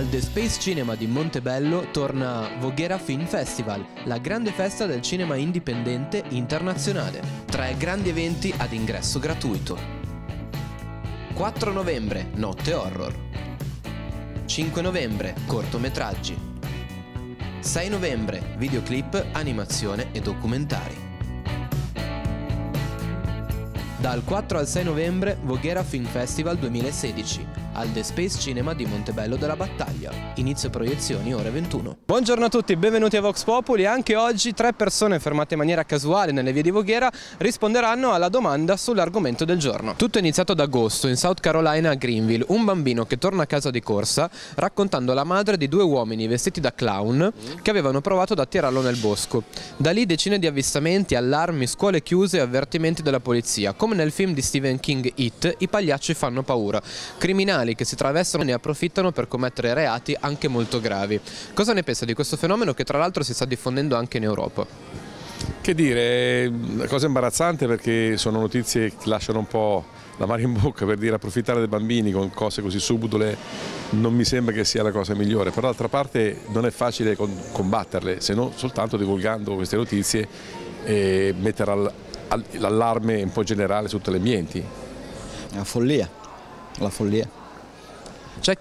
Al The Space Cinema di Montebello torna Voghera Film Festival, la grande festa del cinema indipendente internazionale. Tre grandi eventi ad ingresso gratuito. 4 novembre, notte horror. 5 novembre, cortometraggi. 6 novembre, videoclip, animazione e documentari. Dal 4 al 6 novembre Voghera Film Festival 2016 al The Space Cinema di Montebello della Battaglia. Inizio proiezioni ore 21. Buongiorno a tutti, benvenuti a Vox Populi. Anche oggi tre persone fermate in maniera casuale nelle vie di Voghera risponderanno alla domanda sull'argomento del giorno. Tutto è iniziato ad agosto in South Carolina a Greenville, un bambino che torna a casa di corsa raccontando alla madre di due uomini vestiti da clown che avevano provato ad attirarlo nel bosco. Da lì decine di avvistamenti, allarmi, scuole chiuse e avvertimenti della polizia, come nel film di Stephen King It, i pagliacci fanno paura. Criminali criminali che si travestono e ne approfittano per commettere reati anche molto gravi. Cosa ne pensa di questo fenomeno che tra l'altro si sta diffondendo anche in Europa? Che dire, è una cosa imbarazzante perché sono notizie che lasciano un po' la mare in bocca per dire approfittare dei bambini con cose così subdole non mi sembra che sia la cosa migliore, però d'altra parte non è facile combatterle se non soltanto divulgando queste notizie e eh, mettere l'allarme un po' generale su tutte le menti. La follia, la follia. Cioè,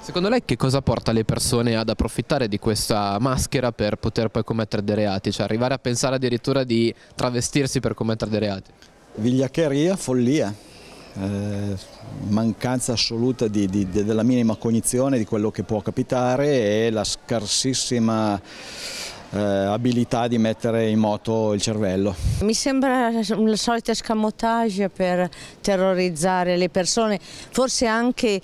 secondo lei che cosa porta le persone ad approfittare di questa maschera per poter poi commettere dei reati? Cioè arrivare a pensare addirittura di travestirsi per commettere dei reati? Vigliaccheria, follia. Eh, mancanza assoluta di, di, de, della minima cognizione di quello che può capitare e la scarsissima eh, abilità di mettere in moto il cervello. Mi sembra la solita scamotage per terrorizzare le persone, forse anche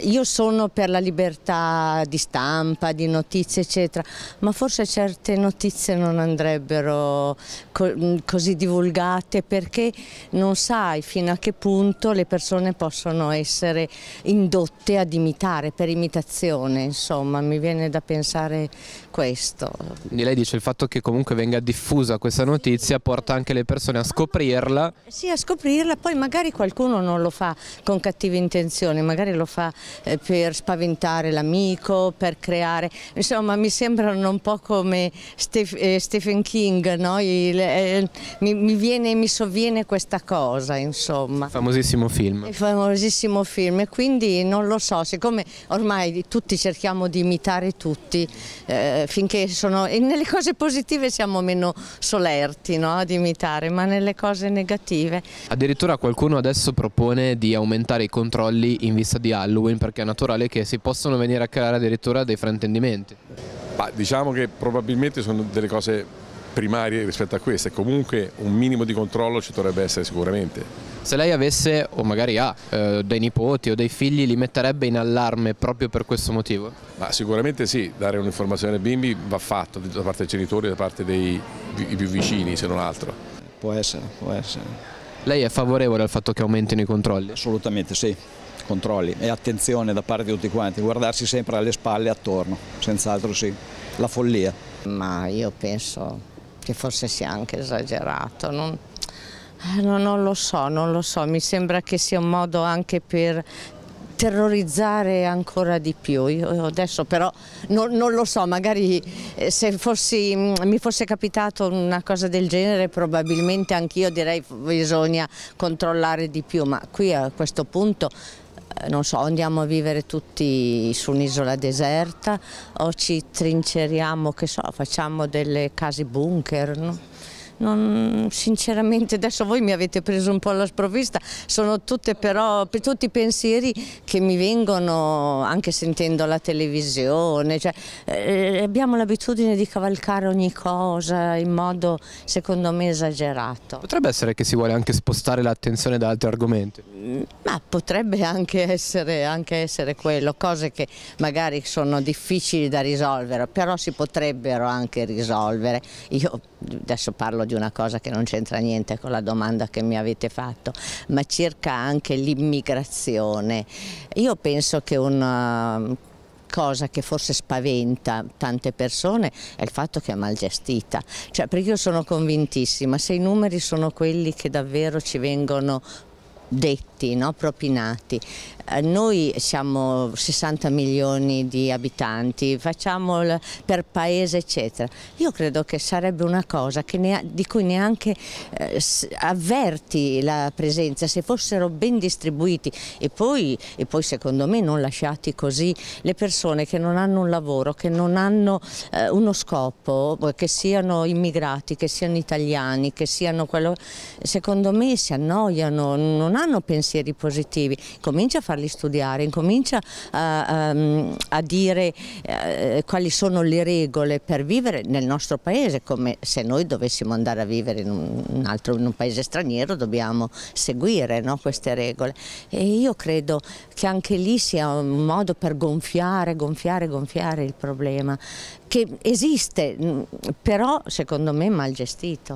io sono per la libertà di stampa, di notizie eccetera, ma forse certe notizie non andrebbero co mm, così divulgate perché non sai fino a che punto le persone possono essere indotte ad imitare, per imitazione insomma, mi viene da pensare questo. Quindi lei dice il fatto che comunque venga diffusa questa notizia porta anche le persone a scoprirla. Sì, a scoprirla, poi magari qualcuno non lo fa con cattive intenzioni, magari lo fa eh, per spaventare l'amico, per creare, insomma mi sembrano un po' come eh, Stephen King, no? Il, eh, mi, mi, viene mi sovviene questa cosa insomma. Famosissimo film. Il famosissimo film e quindi non lo so, siccome ormai tutti cerchiamo di imitare tutti, eh, finché sono, e nelle cose positive siamo meno solerti no? ad imitare, ma nelle cose negative. Addirittura qualcuno adesso propone di aumentare i controlli in vista di Halloween Halloween perché è naturale che si possono venire a creare addirittura dei fraintendimenti. Ma diciamo che probabilmente sono delle cose primarie rispetto a queste, comunque un minimo di controllo ci dovrebbe essere sicuramente. Se lei avesse, o magari ha, eh, dei nipoti o dei figli, li metterebbe in allarme proprio per questo motivo? Ma sicuramente sì, dare un'informazione ai bimbi va fatto da parte dei genitori, da parte dei più vicini se non altro. Può essere, può essere. Lei è favorevole al fatto che aumentino i controlli? Assolutamente sì controlli e attenzione da parte di tutti quanti, guardarsi sempre alle spalle e attorno, senz'altro sì, la follia. Ma io penso che forse sia anche esagerato, non, eh, non, non lo so, non lo so, mi sembra che sia un modo anche per terrorizzare ancora di più. Io adesso però non, non lo so, magari eh, se fossi, mm, mi fosse capitato una cosa del genere probabilmente anch'io direi bisogna controllare di più, ma qui a questo punto eh, non so, andiamo a vivere tutti su un'isola deserta o ci trinceriamo, che so, facciamo delle case bunker, no? non, sinceramente adesso voi mi avete preso un po' alla sprovvista, sono tutte però, tutti pensieri che mi vengono anche sentendo la televisione, cioè, eh, abbiamo l'abitudine di cavalcare ogni cosa in modo secondo me esagerato. Potrebbe essere che si vuole anche spostare l'attenzione da altri argomenti? Mm, ma potrebbe anche essere, anche essere quello, cose che magari sono difficili da risolvere, però si potrebbero anche risolvere. Io adesso parlo parlo di una cosa che non c'entra niente con la domanda che mi avete fatto, ma circa anche l'immigrazione. Io penso che una eh, cosa che forse spaventa tante persone è il fatto che è mal gestita, cioè, perché io sono convintissima, se i numeri sono quelli che davvero ci vengono detti, no? propinati. Eh, noi siamo 60 milioni di abitanti, facciamo per paese eccetera. Io credo che sarebbe una cosa ha, di cui neanche eh, avverti la presenza, se fossero ben distribuiti e poi, e poi, secondo me non lasciati così le persone che non hanno un lavoro, che non hanno eh, uno scopo, che siano immigrati, che siano italiani, che siano quello, secondo me si annoiano, non hanno hanno pensieri positivi, comincia a farli studiare, incomincia a, eh, a, ehm, a dire eh, quali sono le regole per vivere nel nostro paese, come se noi dovessimo andare a vivere in un, altro, in un paese straniero dobbiamo seguire no, queste regole. E io credo che anche lì sia un modo per gonfiare, gonfiare, gonfiare il problema, che esiste, mm, però secondo me mal gestito.